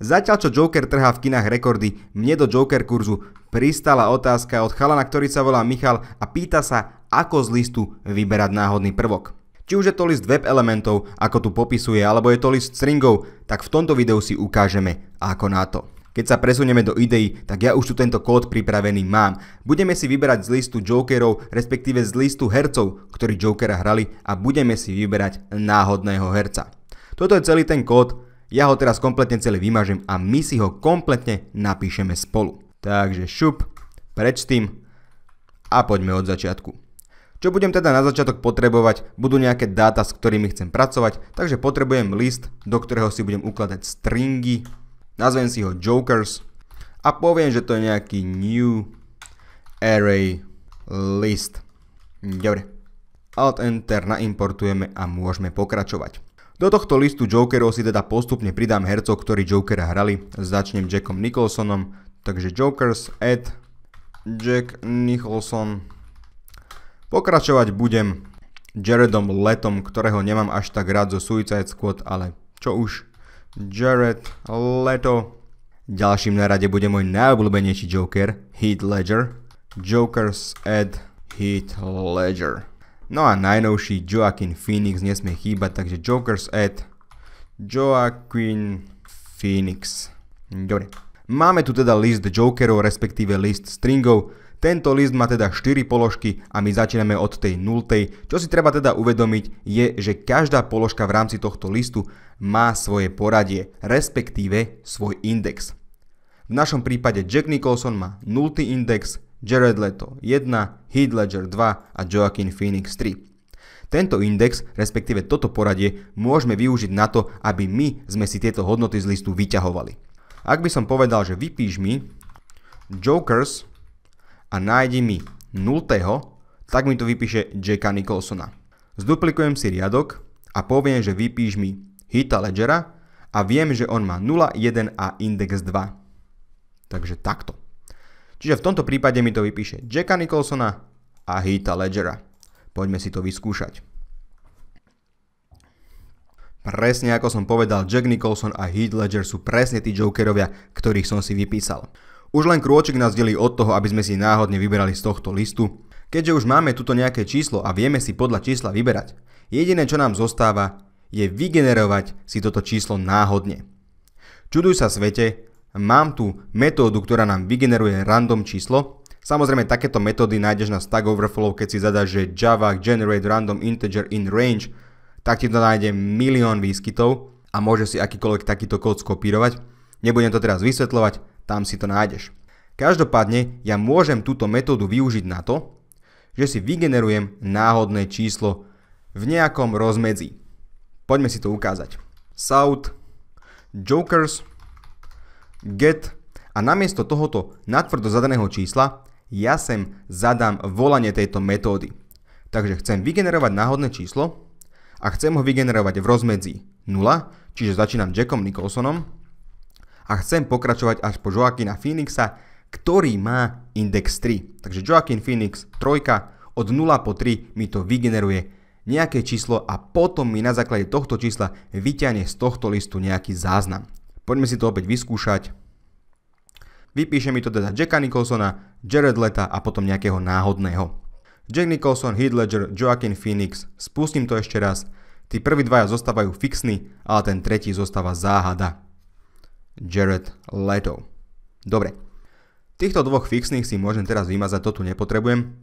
Zatiaľ, čo Joker trhá v kinách rekordy, mne do Joker kurzu pristala otázka od chalana, ktorý sa volá Michal a pýta sa, ako z listu vyberať náhodný prvok. Či už je to list web elementov, ako tu popisuje, alebo je to list stringov, tak v tomto videu si ukážeme, ako na to. Keď sa presunieme do ideí, tak ja už tu tento kód pripravený mám. Budeme si vyberať z listu Jokerov, respektíve z listu hercov, ktorí Jokera hrali a budeme si vyberať náhodného herca. Toto je celý ten kód, ja ho teraz kompletne celý vymažem a my si ho kompletne napíšeme spolu. Takže šup, preč s tým a poďme od začiatku. Čo budem teda na začiatok potrebovať, budú nejaké dáta, s ktorými chcem pracovať, takže potrebujem list, do ktorého si budem ukladať stringy, nazvem si ho jokers a poviem, že to je nejaký new array list. Dobre. Alt Enter naimportujeme a môžeme pokračovať. Do tohto listu Jokerov si teda postupne pridám hercov, ktorí Jokera hrali. Začnem Jackom Nicholsonom, takže Jokers, Ed, Jack Nicholson. Pokračovať budem Jaredom Letom, ktorého nemám až tak rád zo Suicide Squad, ale čo už. Jared Leto. Ďalším na rade bude môj najobľúbenejší Joker, Heath Ledger. Jokers, Ed, Heath Ledger. No a najnovší Joaquin Phoenix nesmie chýbať, takže Joker's Ed Joaquin Phoenix. Dobre. Máme tu teda list Jokerov, respektíve list stringov. Tento list má teda 4 položky a my začíname od tej 0. Čo si treba teda uvedomiť je, že každá položka v rámci tohto listu má svoje poradie, respektíve svoj index. V našom prípade Jack Nicholson má 0 index, Jared Leto 1, Heath Ledger 2 a Joaquin Phoenix 3. Tento index, respektíve toto poradie, môžeme využiť na to, aby my sme si tieto hodnoty z listu vyťahovali. Ak by som povedal, že vypíš mi Jokers a nájdi mi 0, tak mi to vypíše Jacka Nicholsona. Zduplikujem si riadok a poviem, že vypíš mi Hita Ledgera a viem, že on má 0, 1 a index 2. Takže takto. Čiže v tomto prípade mi to vypíše Jacka Nicholsona a Heata Ledgera. Poďme si to vyskúšať. Presne ako som povedal, Jack Nicholson a Heath Ledger sú presne tí Jokerovia, ktorých som si vypísal. Už len krôčik nás delí od toho, aby sme si náhodne vyberali z tohto listu. Keďže už máme tuto nejaké číslo a vieme si podľa čísla vyberať, jediné čo nám zostáva je vygenerovať si toto číslo náhodne. Čuduj sa svete, Mám tu metódu, ktorá nám vygeneruje random číslo. Samozrejme, takéto metódy nájdeš na Stack Overflow, keď si zadaš, že Java generate random integer in range, tak ti to nájde milión výskytov a môže si akýkoľvek takýto kód skopírovať. Nebudem to teraz vysvetľovať, tam si to nájdeš. Každopádne ja môžem túto metódu využiť na to, že si vygenerujem náhodné číslo v nejakom rozmedzi. Poďme si to ukázať. South jokers get a namiesto tohoto natvrdo zadaného čísla ja sem zadám volanie tejto metódy. Takže chcem vygenerovať náhodné číslo a chcem ho vygenerovať v rozmedzi 0, čiže začínam Jackom Nicholsonom a chcem pokračovať až po Joaquina Phoenixa, ktorý má index 3. Takže Joaquin Phoenix 3 od 0 po 3 mi to vygeneruje nejaké číslo a potom mi na základe tohto čísla vyťahne z tohto listu nejaký záznam. Poďme si to opäť vyskúšať. Vypíše mi to teda Jacka Nicholsona, Jared Leta a potom nejakého náhodného. Jack Nicholson, Heath Ledger, Joaquin Phoenix, spustím to ešte raz. Tí prví dvaja zostávajú fixní, ale ten tretí zostáva záhada. Jared Leto. Dobre. Týchto dvoch fixných si môžem teraz vymazať, to tu nepotrebujem.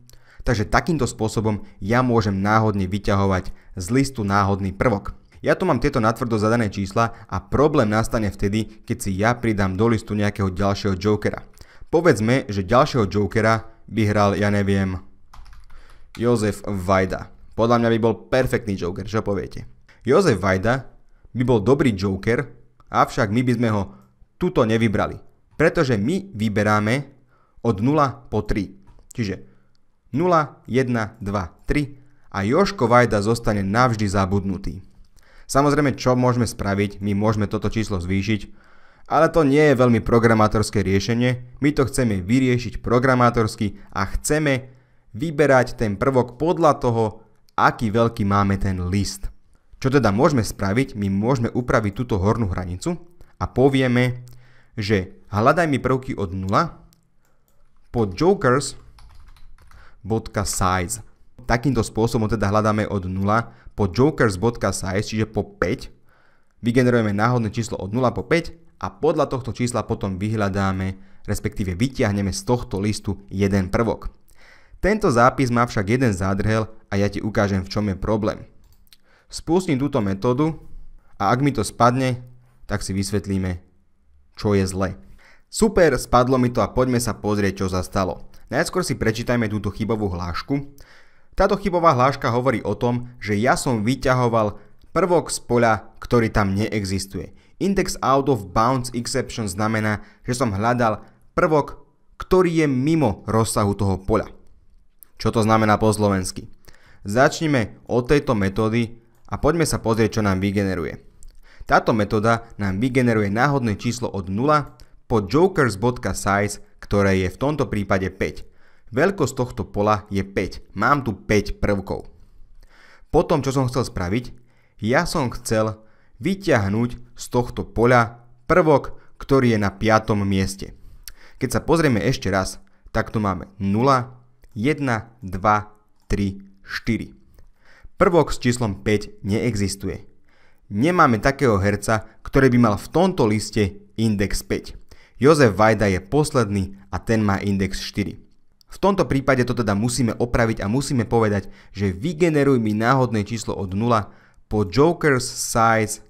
Takže takýmto spôsobom ja môžem náhodne vyťahovať z listu náhodný prvok. Ja tu mám tieto natvrdo zadané čísla a problém nastane vtedy, keď si ja pridám do listu nejakého ďalšieho jokera. Povedzme, že ďalšieho jokera by hral, ja neviem, Jozef Vajda. Podľa mňa by bol perfektný joker, čo poviete? Jozef Vajda by bol dobrý joker, avšak my by sme ho tuto nevybrali. Pretože my vyberáme od 0 po 3. Čiže 0, 1, 2, 3 a Joško Vajda zostane navždy zabudnutý. Samozrejme, čo môžeme spraviť, my môžeme toto číslo zvýšiť, ale to nie je veľmi programátorské riešenie, my to chceme vyriešiť programátorsky a chceme vyberať ten prvok podľa toho, aký veľký máme ten list. Čo teda môžeme spraviť, my môžeme upraviť túto hornú hranicu a povieme, že hľadaj mi prvky od 0 po jokers.size. Takýmto spôsobom teda hľadáme od 0 po jokers.size, čiže po 5, vygenerujeme náhodné číslo od 0 po 5 a podľa tohto čísla potom vyhľadáme, respektíve vytiahneme z tohto listu jeden prvok. Tento zápis má však jeden zádrhel a ja ti ukážem, v čom je problém. Spustím túto metódu a ak mi to spadne, tak si vysvetlíme, čo je zle. Super, spadlo mi to a poďme sa pozrieť, čo sa stalo. Najskôr si prečítajme túto chybovú hlášku táto chybová hláška hovorí o tom, že ja som vyťahoval prvok z poľa, ktorý tam neexistuje. Index out of bounds exception znamená, že som hľadal prvok, ktorý je mimo rozsahu toho poľa. Čo to znamená po slovensky? Začnime od tejto metódy a poďme sa pozrieť, čo nám vygeneruje. Táto metóda nám vygeneruje náhodné číslo od 0 po jokers.size, ktoré je v tomto prípade 5. Veľkosť tohto pola je 5. Mám tu 5 prvkov. Potom, čo som chcel spraviť, ja som chcel vyťahnuť z tohto poľa prvok, ktorý je na 5. mieste. Keď sa pozrieme ešte raz, tak tu máme 0, 1, 2, 3, 4. Prvok s číslom 5 neexistuje. Nemáme takého herca, ktorý by mal v tomto liste index 5. Jozef Vajda je posledný a ten má index 4. V tomto prípade to teda musíme opraviť a musíme povedať, že vygeneruj mi náhodné číslo od 0 po Joker's size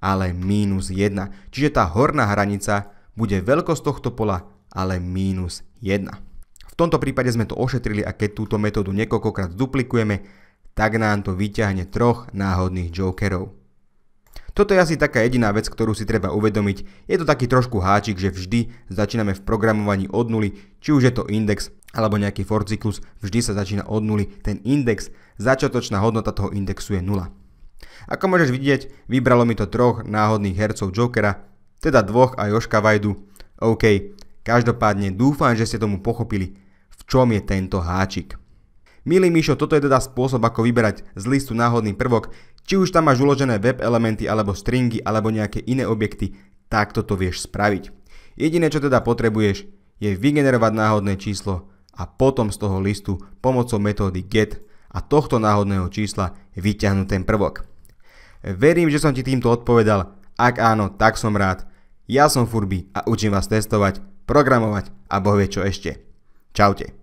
ale minus 1. Čiže tá horná hranica bude veľkosť tohto pola, ale minus 1. V tomto prípade sme to ošetrili a keď túto metódu niekoľkokrát duplikujeme, tak nám to vyťahne troch náhodných jokerov. Toto je asi taká jediná vec, ktorú si treba uvedomiť. Je to taký trošku háčik, že vždy začíname v programovaní od nuly, či už je to index alebo nejaký for cyklus, vždy sa začína od nuly. Ten index, začiatočná hodnota toho indexu je nula. Ako môžeš vidieť, vybralo mi to troch náhodných hercov Jokera, teda dvoch a Joška Vajdu. OK, každopádne dúfam, že ste tomu pochopili, v čom je tento háčik. Milý Mišo, toto je teda spôsob, ako vyberať z listu náhodný prvok, či už tam máš uložené web elementy, alebo stringy, alebo nejaké iné objekty, takto to vieš spraviť. Jediné, čo teda potrebuješ, je vygenerovať náhodné číslo a potom z toho listu pomocou metódy get a tohto náhodného čísla vyťahnu ten prvok. Verím, že som ti týmto odpovedal. Ak áno, tak som rád. Ja som Furby a učím vás testovať, programovať a bohvie čo ešte. Čaute.